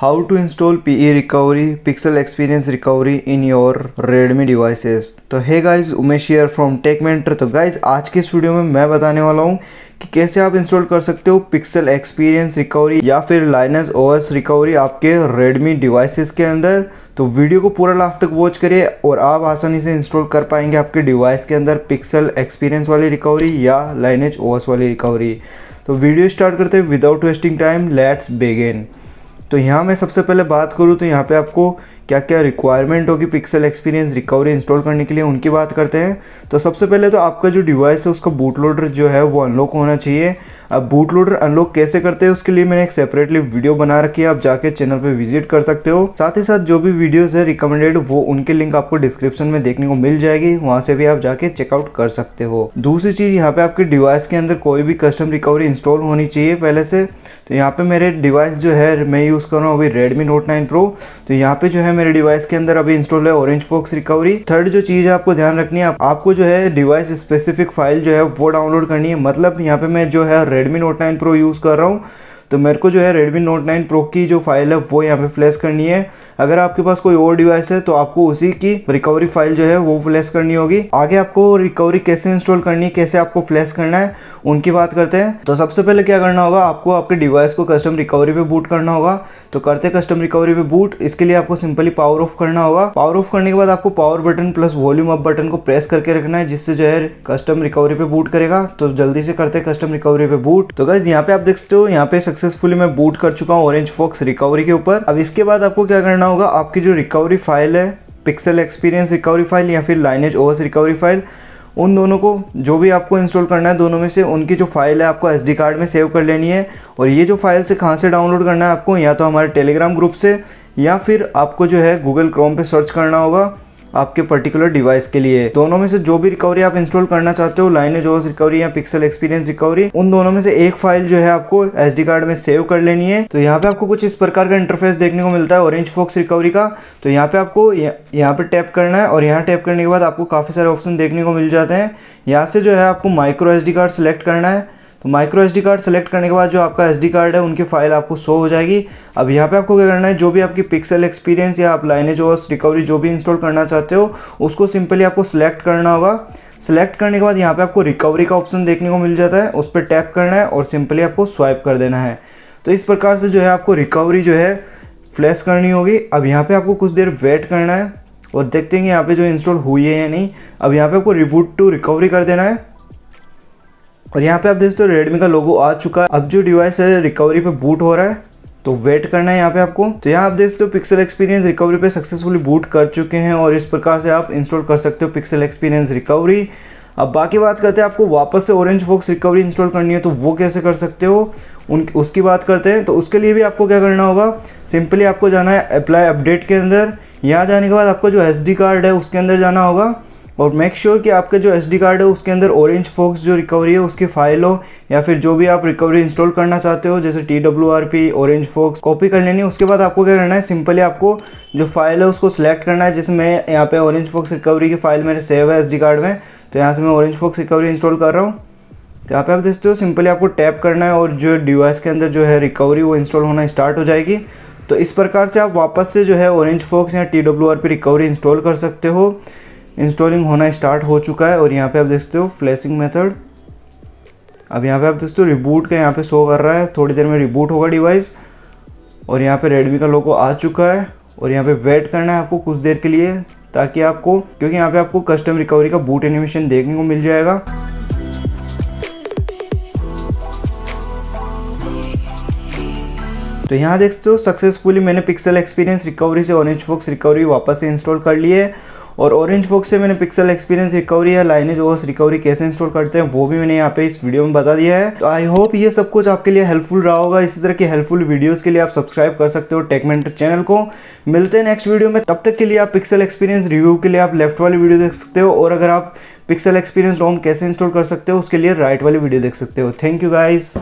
how to install PE recovery pixel experience recovery in your Redmi devices तो है guys Umesh here from tech mentor तो guys आज के इस वीडियो में मैं बताने वाला हूँ कि कैसे आप इंस्टॉल कर सकते हो पिक्सल एक्सपीरियंस रिकवरी या फिर लाइनस ओएस रिकवरी आपके रेडमी डिवाइसेस के अंदर तो वीडियो को पूरा लास्ट तक वॉच करिए और आप आसानी से इंस्टॉल कर पाएंगे आपके डिवाइस के अंदर पिक्सल एक्सपीरियंस वाली रिकवरी या लाइनेज ओएस वाली रिकवरी तो वीडियो स्टार्ट करते हैं without wasting time let's begin तो यहाँ मैं सबसे पहले बात करूँ तो यहाँ पे आपको क्या क्या रिक्वायरमेंट होगी पिक्सल एक्सपीरियंस रिकवरी इंस्टॉल करने के लिए उनकी बात करते हैं तो सबसे पहले तो आपका जो डिवाइस है उसका बूट लोडर जो है वो अनलॉक होना चाहिए अब बूट लोडर अनलॉक कैसे करते हैं उसके लिए मैंने एक सेपरेटली वीडियो बना रखी है आप जाके चैनल पर विजिट कर सकते हो साथ ही साथ जो भी वीडियोज़ है रिकमेंडेड वो उनके लिंक आपको डिस्क्रिप्शन में देखने को मिल जाएगी वहाँ से भी आप जाके चेकआउट कर सकते हो दूसरी चीज़ यहाँ पे आपके डिवाइस के अंदर कोई भी कस्टम रिकवरी इंस्टॉल होनी चाहिए पहले से तो यहाँ पे मेरे डिवाइस जो है मैं यूज़ कर रहा हूँ अभी रेडमी नोट नाइन प्रो तो यहाँ पे जो है मेरे डिवाइस के अंदर अभी इंस्टॉल है ऑरेंज फॉक्स रिकवरी थर्ड जो चीज़ है आपको ध्यान रखनी है आपको जो है डिवाइस स्पेसिफिक फाइल जो है वो डाउनलोड करनी है मतलब यहाँ पे मैं जो है Redmi Note nine Pro use कर रहा हूँ तो मेरे को जो है रेडमी नोट नाइन प्रो की जो फाइल है वो यहाँ पे फ्लैश करनी है अगर आपके पास कोई और डिवाइस है तो आपको उसी की रिकवरी फाइल जो है वो फ्लैश करनी होगी आगे आपको रिकवरी कैसे इंस्टॉल करनी है कैसे आपको फ्लैश करना है उनकी बात करते हैं तो सबसे पहले क्या करना होगा आपको आपके डिवाइस को कस्टम रिकवरी पे बूट करना होगा तो करते कस्टम रिकवरी पे बूट इसके लिए आपको सिंपली पावर ऑफ करना होगा पावर ऑफ करने के बाद आपको power button plus volume up button को प्रेस करके रखना है जिससे जो है कस्टम रिकवरी पे बूट करेगा तो जल्दी से करते कस्टम रिकवरी पे बूट तो गैस यहाँ पे आप देख सकते हो यहाँ पे सक्सेसफुली मैं बूट कर चुका हूँ ऑरेंज फॉक्स रिकवरी के ऊपर अब इसके बाद आपको क्या करना होगा आपकी जो रिकवरी फाइल है पिक्सल एक्सपीरियंस रिकवरी फाइल या फिर लाइनेज ओवर्स रिकवरी फाइल उन दोनों को जो भी आपको इंस्टॉल करना है दोनों में से उनकी जो फाइल है आपको डी कार्ड में सेव कर लेनी है और ये जो फाइल से कहाँ से डाउनलोड करना है आपको या तो हमारे टेलीग्राम ग्रुप से या फिर आपको जो है गूगल क्रोम पे सर्च करना होगा आपके पर्टिकुलर डिवाइस के लिए दोनों में से जो भी रिकवरी आप इंस्टॉल करना चाहते हो लाइन जो रिकवरी या पिक्सल एक्सपीरियंस रिकवरी उन दोनों में से एक फाइल जो है आपको एस कार्ड में सेव कर लेनी है तो यहाँ पे आपको कुछ इस प्रकार का इंटरफेस देखने को मिलता है ऑरेंज फॉक्स रिकवरी का तो यहाँ पे आपको यहाँ पे टैप करना है और यहाँ टैप करने के बाद आपको काफ़ी सारे ऑप्शन देखने को मिल जाते हैं यहाँ से जो है आपको माइक्रो एस कार्ड सेलेक्ट करना है तो माइक्रो एस कार्ड सेलेक्ट करने के बाद जो आपका एस कार्ड है उनकी फाइल आपको शो हो जाएगी अब यहाँ पे आपको क्या करना है जो भी आपकी पिक्सल एक्सपीरियंस या आप लाइनेज और रिकवरी जो भी इंस्टॉल करना चाहते हो उसको सिंपली आपको सेलेक्ट करना होगा सेलेक्ट करने के बाद यहाँ पे आपको रिकवरी का ऑप्शन देखने को मिल जाता है उस पर टैप करना है और सिंपली आपको स्वाइप कर देना है तो इस प्रकार से जो है आपको रिकवरी जो है फ्लैश करनी होगी अब यहाँ पे आपको कुछ देर वेट करना है और देखते हैं यहाँ पे जो इंस्टॉल हुई है या नहीं अब यहाँ पे आपको रिबूट टू रिकवरी कर देना है और यहाँ पे आप देख सकते हो रेडमी का लोगो आ चुका है अब जो डिवाइस है रिकवरी पे बूट हो रहा है तो वेट करना है यहाँ पे आपको तो यहाँ आप देख सकते हो पिक्सल एक्सपीरियंस रिकवरी पे सक्सेसफुली बूट कर चुके हैं और इस प्रकार से आप इंस्टॉल कर सकते हो पिक्सल एक्सपीरियंस रिकवरी अब बाकी बात करते हैं आपको वापस से ऑरेंज फोक्स रिकवरी इंस्टॉल करनी है तो वो कैसे कर सकते हो उन उसकी बात करते हैं तो उसके लिए भी आपको क्या करना होगा सिंपली आपको जाना है अप्लाई अपडेट के अंदर यहाँ जाने के बाद आपको जो एस कार्ड है उसके अंदर जाना होगा और मेक श्योर sure कि आपका जो एस कार्ड है उसके अंदर ऑरेंज फॉक्स जो रिकवरी है उसकी फाइल हो या फिर जो भी आप रिकवरी इंस्टॉल करना चाहते हो जैसे T W R P Orange Fox copy कर लेनी है उसके बाद आपको क्या करना है सिंपली आपको जो फाइल है उसको सिलेक्ट करना है जैसे मैं यहाँ पे ऑरेंज फॉक्स रिकवरी की फाइल मेरे सेव है एस कार्ड में तो यहाँ से मैं ऑरेंज फॉक्स रिकवरी इंस्टॉल कर रहा हूँ तो यहाँ पे आप देखते हो सिंपली आपको टैप करना है और जो डिवाइस के अंदर जो है रिकवरी वो इंस्टॉल होना स्टार्ट हो जाएगी तो इस प्रकार से आप वापस से जो है ऑरेंज फॉक्स या T W R P recovery install कर सकते हो इंस्टॉलिंग होना स्टार्ट हो चुका है और यहाँ पे आप देखते हो फ्लैशिंग मेथड अब यहाँ पे आप देखते हो रिबूट का यहाँ पे शो कर रहा है थोड़ी देर में रिबूट होगा डिवाइस और यहाँ पे रेडमी का लोगो आ चुका है और यहाँ पे वेट करना है आपको कुछ देर के लिए ताकि आपको क्योंकि यहाँ पे आपको कस्टम रिकवरी का बूट एनिमेशन देखने को मिल जाएगा तो यहाँ देख सकते हो सक्सेसफुली मैंने पिक्सल एक्सपीरियंस रिकवरी से ऑरेंज बॉक्स रिकवरी वापस से इंस्टॉल कर ली है और ऑरेंज फॉक्स से मैंने पिक्सल एक्सपीरियंस रिकवरी या लाइनेज ओवर्स रिकवरी कैसे इंस्टॉल करते हैं वो भी मैंने यहाँ पे इस वीडियो में बता दिया है तो आई होप ये सब कुछ आपके लिए हेल्पफुल रहा होगा इसी तरह की हेल्पफुल वीडियोज़ के लिए आप सब्सक्राइब कर सकते हो टेकमेंटर चैनल को मिलते हैं नेक्स्ट वीडियो में तब तक के लिए आप पिक्सल एक्सपीरियंस रिव्यू के लिए आप लेफ्ट वाली वीडियो देख सकते हो और अगर आप पिक्सल एक्सपीरियंस रोम कैसे इंस्टॉल कर सकते हो उसके लिए राइट वाली वीडियो देख सकते हो थैंक यू गाइज़